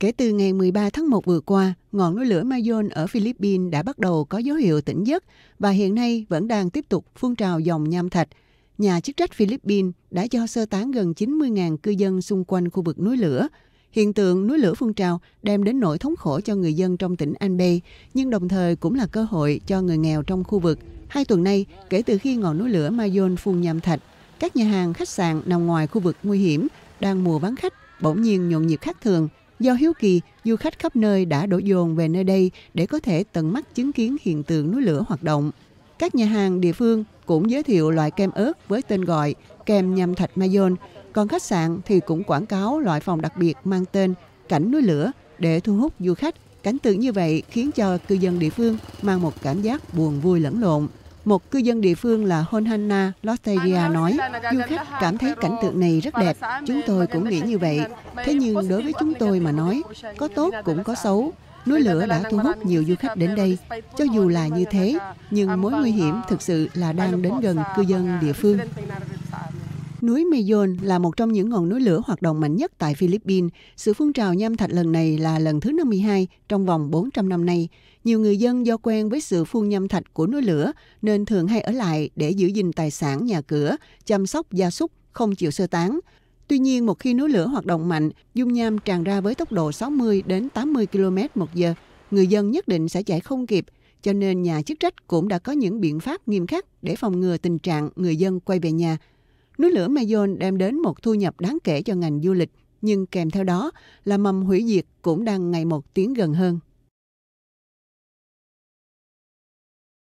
Kể từ ngày 13 tháng 1 vừa qua, ngọn núi lửa Mayon ở Philippines đã bắt đầu có dấu hiệu tỉnh giấc và hiện nay vẫn đang tiếp tục phun trào dòng nham thạch. Nhà chức trách Philippines đã cho sơ tán gần 90.000 cư dân xung quanh khu vực núi lửa. Hiện tượng núi lửa phun trào đem đến nỗi thống khổ cho người dân trong tỉnh Anbe, nhưng đồng thời cũng là cơ hội cho người nghèo trong khu vực. Hai tuần nay, kể từ khi ngọn núi lửa Mayon phun nham thạch, các nhà hàng, khách sạn nằm ngoài khu vực nguy hiểm đang mùa vắng khách bỗng nhiên nhộn nhịp khác thường Do hiếu kỳ, du khách khắp nơi đã đổ dồn về nơi đây để có thể tận mắt chứng kiến hiện tượng núi lửa hoạt động. Các nhà hàng địa phương cũng giới thiệu loại kem ớt với tên gọi kem nhâm thạch Mayon, còn khách sạn thì cũng quảng cáo loại phòng đặc biệt mang tên cảnh núi lửa để thu hút du khách. Cảnh tượng như vậy khiến cho cư dân địa phương mang một cảm giác buồn vui lẫn lộn. Một cư dân địa phương là Honhanna Losteria nói, du khách cảm thấy cảnh tượng này rất đẹp, chúng tôi cũng nghĩ như vậy. Thế nhưng đối với chúng tôi mà nói, có tốt cũng có xấu. Núi lửa đã thu hút nhiều du khách đến đây. Cho dù là như thế, nhưng mối nguy hiểm thực sự là đang đến gần cư dân địa phương núi Mayon là một trong những ngọn núi lửa hoạt động mạnh nhất tại Philippines. Sự phun trào nham thạch lần này là lần thứ 52 trong vòng 400 năm nay. Nhiều người dân do quen với sự phun nham thạch của núi lửa nên thường hay ở lại để giữ gìn tài sản nhà cửa, chăm sóc gia súc, không chịu sơ tán. Tuy nhiên, một khi núi lửa hoạt động mạnh, dung nham tràn ra với tốc độ 60 đến 80 km một giờ, người dân nhất định sẽ chạy không kịp, cho nên nhà chức trách cũng đã có những biện pháp nghiêm khắc để phòng ngừa tình trạng người dân quay về nhà Núi lửa Mayon đem đến một thu nhập đáng kể cho ngành du lịch, nhưng kèm theo đó là mầm hủy diệt cũng đang ngày một tiến gần hơn.